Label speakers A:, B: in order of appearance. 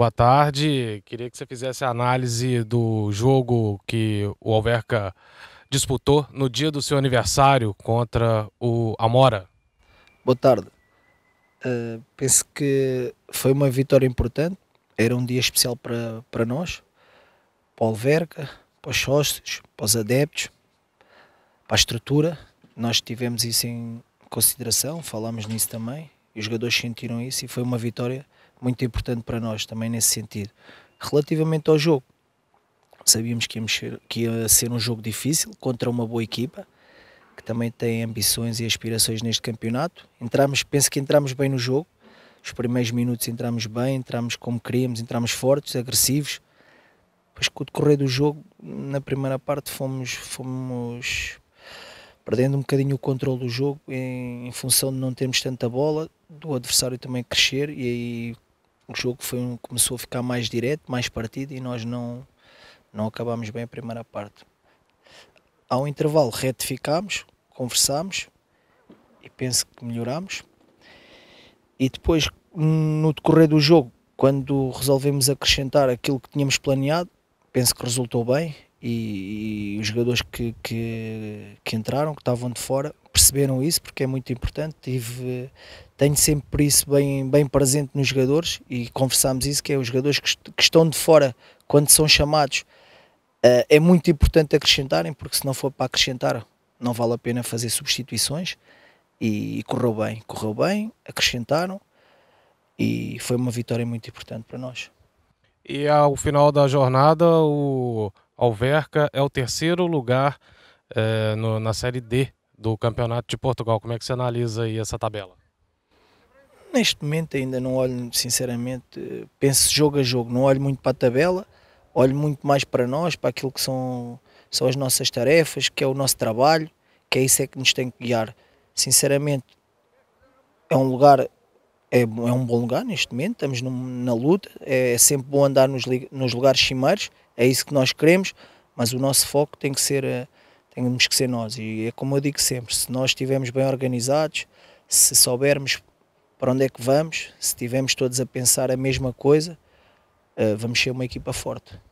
A: Boa tarde. Queria que você fizesse a análise do jogo que o Alverca disputou no dia do seu aniversário contra o Amora.
B: Boa tarde. Uh, penso que foi uma vitória importante. Era um dia especial para, para nós, para o Alverca, para os sócios, para os adeptos, para a estrutura. Nós tivemos isso em consideração, falámos nisso também e os jogadores sentiram isso e foi uma vitória muito importante para nós também nesse sentido. Relativamente ao jogo, sabíamos que, ser, que ia ser um jogo difícil contra uma boa equipa que também tem ambições e aspirações neste campeonato. Entramos, penso que entramos bem no jogo. Os primeiros minutos entramos bem, entramos como queríamos, entramos fortes, agressivos. Depois com o decorrer do jogo, na primeira parte fomos, fomos perdendo um bocadinho o controle do jogo em, função de não termos tanta bola, do adversário também crescer e aí o jogo foi um, começou a ficar mais direto, mais partido e nós não, não acabámos bem a primeira parte. Ao intervalo retificámos, conversámos e penso que melhorámos. E depois, no decorrer do jogo, quando resolvemos acrescentar aquilo que tínhamos planeado, penso que resultou bem e, e os jogadores que, que, que, entraram, que estavam de fora, perceberam isso porque é muito importante. Tive, tenho sempre isso bem, bem presente nos jogadores e conversámos isso, que é os jogadores que, que estão de fora quando são chamados. Uh, é muito importante acrescentarem, porque se não for para acrescentar, não vale a pena fazer substituições. E, e correu bem, correu bem, acrescentaram e foi uma vitória muito importante para nós.
A: E ao final da jornada, o Alverca é o terceiro lugar é, no, na Série D do Campeonato de Portugal. Como é que você analisa aí essa tabela?
B: Neste momento ainda não olho, sinceramente, penso jogo a jogo, não olho muito para a tabela, olho muito mais para nós, para aquilo que são, são as nossas tarefas, que é o nosso trabalho, que é isso é que nos tem que guiar. Sinceramente, é um lugar, é, é um bom lugar neste momento, estamos num, na luta, é, é sempre bom andar nos, nos lugares cimeiros, é isso que nós queremos, mas o nosso foco tem que ser, eh, temos que ser nós. E é como eu digo sempre, se nós estivermos bem organizados, se soubermos para onde é que vamos, se estivermos todos a pensar a mesma coisa, eh, vamos ser uma equipa forte.